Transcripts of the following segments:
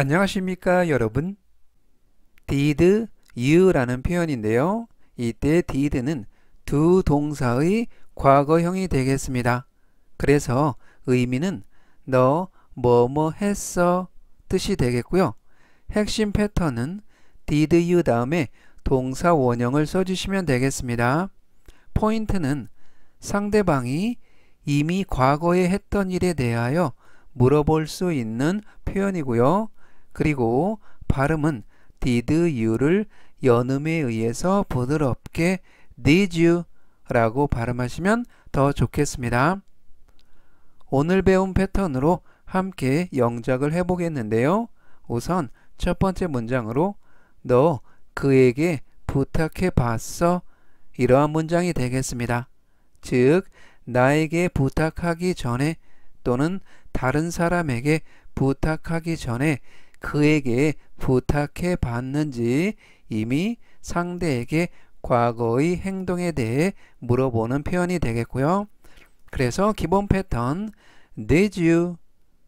안녕하십니까 여러분 did you라는 표현인데요 이때 did는 두 동사의 과거형이 되겠습니다 그래서 의미는 너 뭐뭐 뭐 했어 뜻이 되겠고요 핵심 패턴은 did you 다음에 동사 원형을 써주시면 되겠습니다 포인트는 상대방이 이미 과거에 했던 일에 대하여 물어볼 수 있는 표현이고요 그리고 발음은 did you를 연음에 의해서 부드럽게 did you 라고 발음하시면 더 좋겠습니다. 오늘 배운 패턴으로 함께 영작을 해보겠는데요. 우선 첫 번째 문장으로 너 그에게 부탁해 봤어 이러한 문장이 되겠습니다. 즉 나에게 부탁하기 전에 또는 다른 사람에게 부탁하기 전에 그에게 부탁해 봤는지 이미 상대에게 과거의 행동에 대해 물어보는 표현이 되겠고요. 그래서 기본 패턴 did you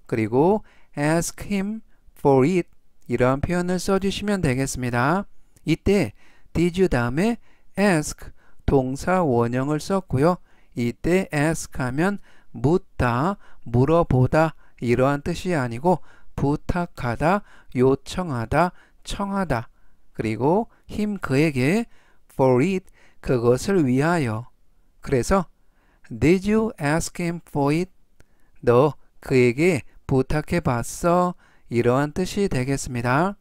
그리고 ask him for it 이러 표현을 써주시면 되겠습니다. 이때 did you 다음에 ask 동사 원형을 썼고요. 이때 ask 하면 묻다, 물어보다 이러한 뜻이 아니고 부탁하다, 요청하다, 청하다. 그리고 힘 그에게 for it 그것을 위하여. 그래서 did you ask him for it? 너 그에게 부탁해 봤어? 이러한 뜻이 되겠습니다.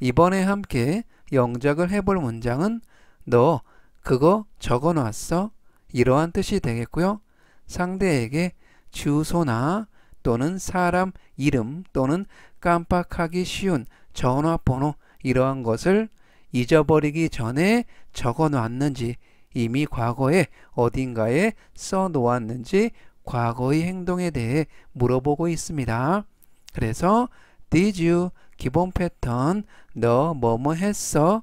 이번에 함께 영작을 해볼 문장은 너 그거 적어 놨어? 이러한 뜻이 되겠고요. 상대에게 주소나 또는 사람 이름 또는 깜빡하기 쉬운 전화번호 이러한 것을 잊어버리기 전에 적어 놨는지 이미 과거에 어딘가에 써 놓았는지 과거의 행동에 대해 물어보고 있습니다. 그래서 did you 기본 패턴 너 뭐뭐 했어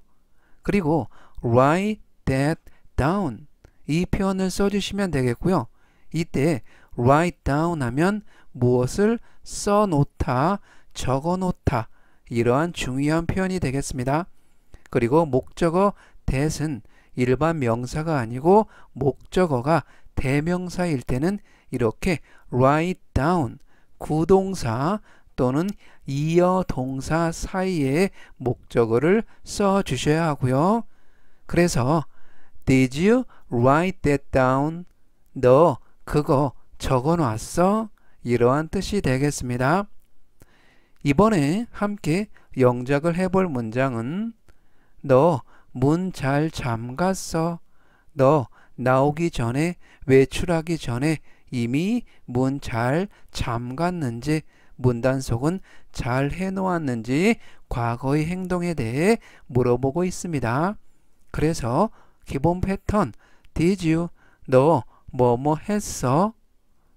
그리고 write that down 이 표현을 써주시면 되겠고요. 이때 write down 하면 무엇을 써놓다, 적어놓다 이러한 중요한 표현이 되겠습니다. 그리고 목적어 대은 일반 명사가 아니고 목적어가 대명사일 때는 이렇게 write down 구동사 또는 이어 동사 사이에 목적어를 써 주셔야 하고요. 그래서 did you write that down? 너 그거 적어 놨어? 이러한 뜻이 되겠습니다. 이번에 함께 영작을 해볼 문장은 너 문 잘 잠갔어. 너 나오기 전에 외출하기 전에 이미 문 잘 잠갔는지 문단속은 잘 해놓았는지 과거의 행동에 대해 물어보고 있습니다. 그래서 기본 패턴 did you 너 뭐 뭐 했어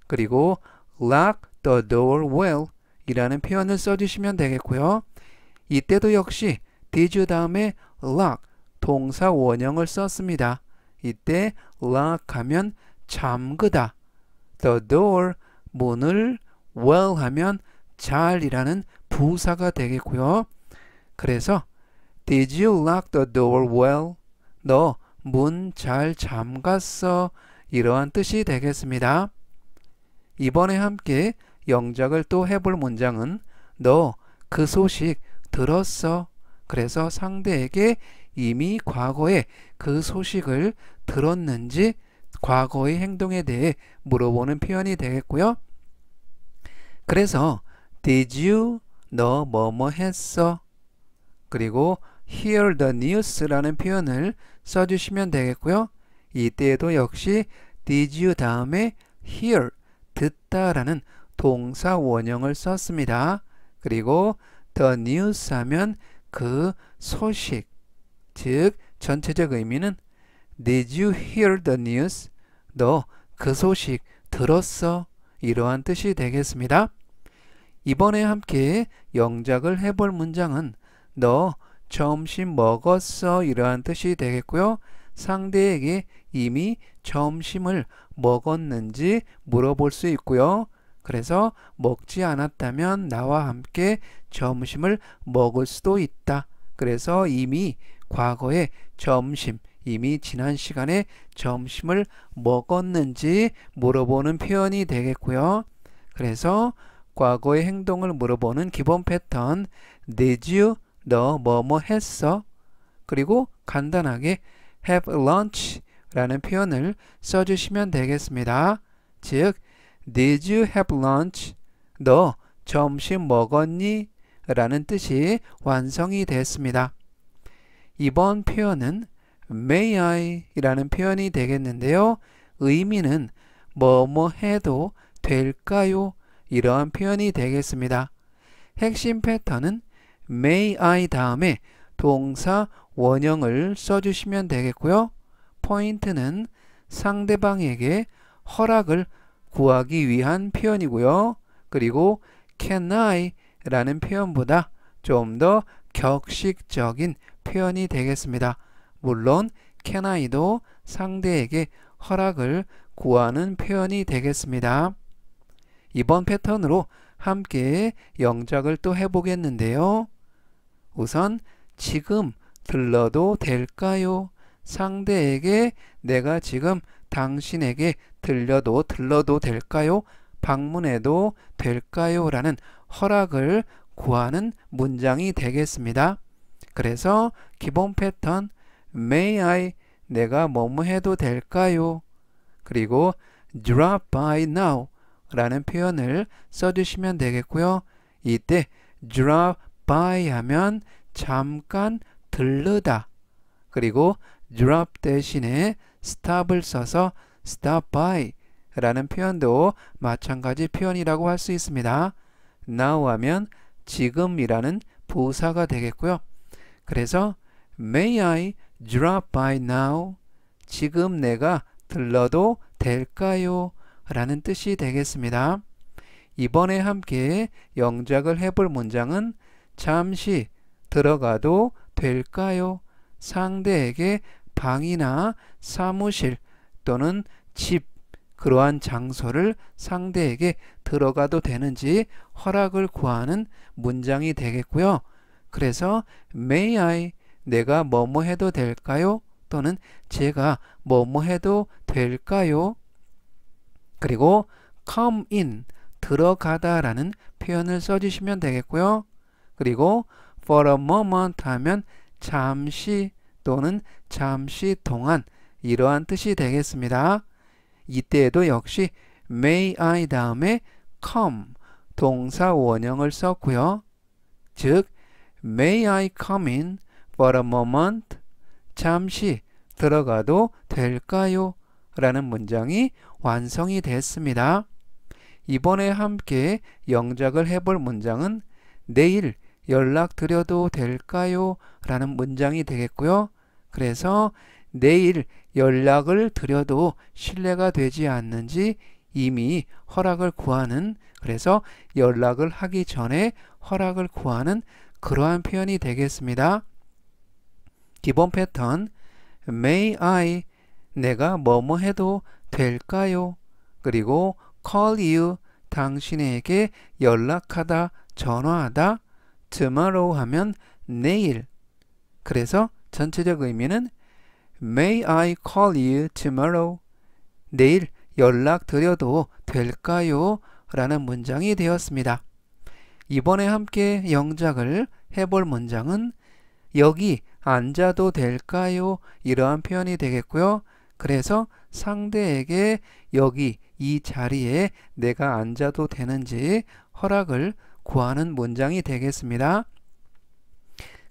그리고 lock the door well 이라는 표현을 써주시면 되겠고요. 이때도 역시 did 다음에 lock 동사 원형을 썼습니다. 이때 lock 하면 잠그다 the door 문을 well 하면 잘이라는 부사가 되겠고요. 그래서 Did you lock the door well? 너 문 잘 잠갔어. 이러한 뜻이 되겠습니다. 이번에 함께 영작을 또 해볼 문장은 너 그 소식 들었어. 그래서 상대에게 이미 과거에 그 소식을 들었는지 과거의 행동에 대해 물어보는 표현이 되겠고요. 그래서 Did you 너 뭐 뭐 했어? 그리고 hear the news라는 표현을 써주시면 되겠고요. 이때에도 역시 did you 다음에 hear 듣다라는 동사 원형을 썼습니다. 그리고 the news 하면 그 소식, 즉 전체적 의미는 Did you hear the news? 너 그 소식 들었어? 이러한 뜻이 되겠습니다. 이번에 함께 영작을 해볼 문장은 너 점심 먹었어? 이러한 뜻이 되겠고요. 상대에게 이미 점심을 먹었는지 물어볼 수 있고요. 그래서 먹지 않았다면 나와 함께 점심을 먹을 수도 있다. 그래서 이미 과거에 점심, 이미 지난 시간에 점심을 먹었는지 물어보는 표현이 되겠고요. 그래서 과거의 행동을 물어보는 기본 패턴 Did you? 너 뭐뭐 했어? 그리고 간단하게 have lunch 라는 표현을 써주시면 되겠습니다. 즉, Did you have lunch? 너 점심 먹었니? 라는 뜻이 완성이 됐습니다. 이번 표현은 may I 이라는 표현이 되겠는데요. 의미는 뭐 뭐 해도 될까요? 이러한 표현이 되겠습니다. 핵심 패턴은 may I 다음에 동사 원형을 써주시면 되겠고요. 포인트는 상대방에게 허락을 구하기 위한 표현이고요. 그리고 can I 라는 표현보다 좀 더 격식적인 표현이 되겠습니다. 물론 can I도 상대에게 허락을 구하는 표현이 되겠습니다. 이번 패턴으로 함께 영작을 또 해보겠는데요. 우선 지금 들러도 될까요? 상대에게 내가 지금 당신에게 들려도 들러도 될까요? 방문해도 될까요? 라는 허락을 구하는 문장이 되겠습니다. 그래서 기본 패턴 May I 내가 뭐뭐 해도 될까요? 그리고 drop by now 라는 표현을 써주시면 되겠고요. 이때 drop by 하면 잠깐 들르다 그리고 drop 대신에 stop을 써서 stop by 라는 표현도 마찬가지 표현이라고 할 수 있습니다. now 하면 지금이라는 부사가 되겠고요. 그래서 may I drop by now? 지금 내가 들러도 될까요? 라는 뜻이 되겠습니다. 이번에 함께 영작을 해볼 문장은 잠시 들어가도 될까요? 상대에게 방이나 사무실 또는 집 그러한 장소를 상대에게 들어가도 되는지 허락을 구하는 문장이 되겠고요. 그래서 may I 내가 뭐뭐 해도 될까요? 또는 제가 뭐뭐 해도 될까요? 그리고 come in 들어가다라는 표현을 써주시면 되겠고요. 그리고 for a moment 하면 잠시 또는 잠시 동안 이러한 뜻이 되겠습니다. 이때에도 역시 may I 다음에 come 동사 원형을 썼고요. 즉 may I come in for a moment 잠시 들어가도 될까요? 라는 문장이 완성이 됐습니다. 이번에 함께 영작을 해볼 문장은 내일 연락드려도 될까요? 라는 문장이 되겠고요. 그래서 내일 연락을 드려도 신뢰가 되지 않는지 이미 허락을 구하는 그래서 연락을 하기 전에 허락을 구하는 그러한 표현이 되겠습니다. 기본 패턴 May I 내가 뭐 뭐 해도 될까요? 그리고 call you 당신에게 연락하다 전화하다 tomorrow 하면 내일. 그래서 전체적 의미는 May I call you tomorrow? 내일 연락드려도 될까요? 라는 문장이 되었습니다. 이번에 함께 영작을 해볼 문장은 여기 앉아도 될까요? 이러한 표현이 되겠고요. 그래서 상대에게 여기 이 자리에 내가 앉아도 되는지 허락을 구하는 문장이 되겠습니다.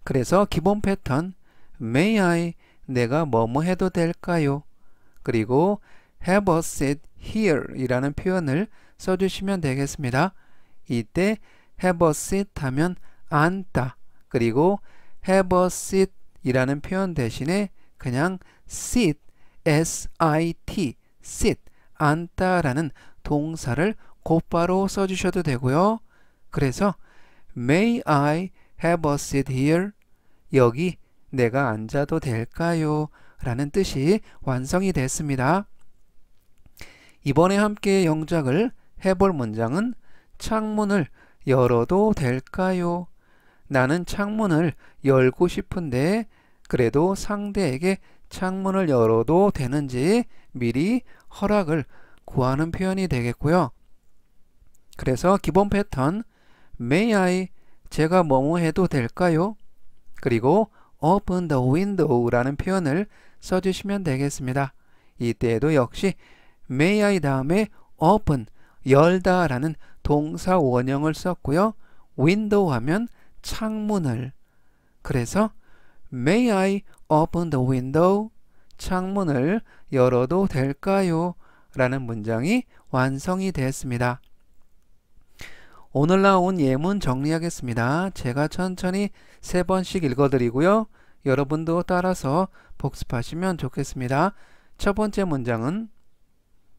그래서 기본 패턴 May I 내가 뭐뭐 해도 될까요? 그리고 have a seat here 이라는 표현을 써주시면 되겠습니다. 이때 have a seat 하면 앉다 그리고 have a seat 이라는 표현 대신에 그냥 sit, s-i-t, sit, 앉다 라는 동사를 곧바로 써주셔도 되고요. 그래서 May I have a seat here? 여기 내가 앉아도 될까요? 라는 뜻이 완성이 됐습니다. 이번에 함께 영작을 해볼 문장은 창문을 열어도 될까요? 나는 창문을 열고 싶은데 그래도 상대에게 창문을 열어도 되는지 미리 허락을 구하는 표현이 되겠고요. 그래서 기본 패턴 May I? 제가 뭐뭐 해도 될까요? 그리고 open the window라는 표현을 써주시면 되겠습니다. 이때에도 역시 may I 다음에 open, 열다 라는 동사 원형을 썼고요. window 하면 창문을. 그래서 may I open the window? 창문을 열어도 될까요? 라는 문장이 완성이 됐습니다. 오늘 나온 예문 정리하겠습니다. 제가 천천히 세 번씩 읽어드리고요. 여러분도 따라서 복습하시면 좋겠습니다. 첫 번째 문장은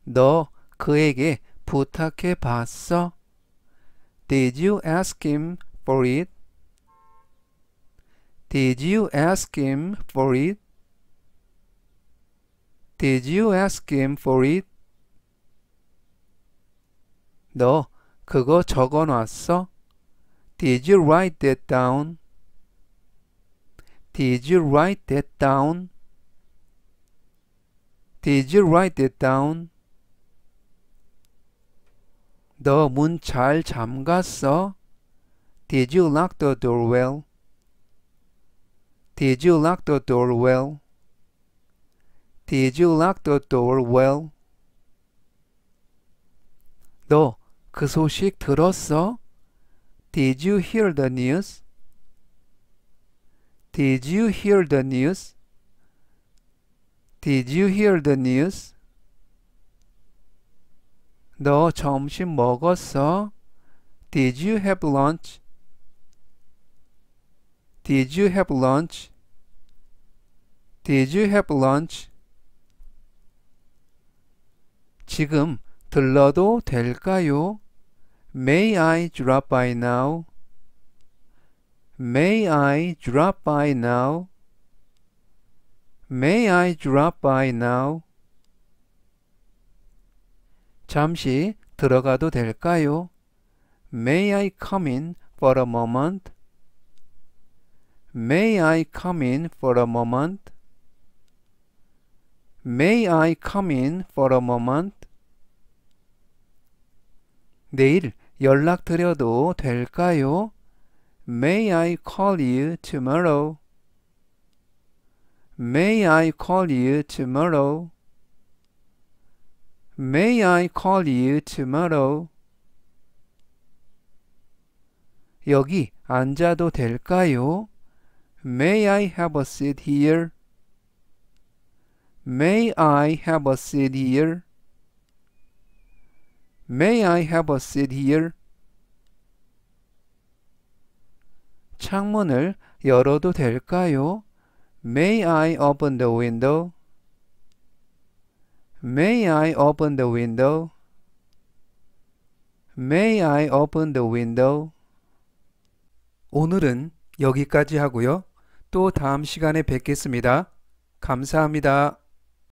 너 그에게 부탁해 봤어? Did you ask him for it? Did you ask him for it? Did you ask him for it? 너 그거 적어 놨어? Did you write that down? Did you write that down? Did you write that down? 너 문 잘 잠갔어? Did you lock the door well? Did you lock the door well? Did you lock the door well? 너그 소식 들었어? Did you hear the news? Did you hear the news? Did you hear the news? 너 점심 먹었어? Did you have lunch? Did you have lunch? Did you have lunch? 지금 들러도 될까요? May I drop by now? May I drop by now? May I drop by now? 잠시 들어가도 될까요? May I come in for a moment? May I come in for a moment? May I come in for a moment? 내일 연락드려도 될까요? May I call you tomorrow? May I call you tomorrow? May I call you tomorrow? 여기 앉아도 될까요? May I have a seat here? May I have a seat here? May I have a seat here? 창문을 열어도 될까요? May I open the window? May I open the window? May I open the window? 오늘은 여기까지 하고요. 또 다음 시간에 뵙겠습니다. 감사합니다.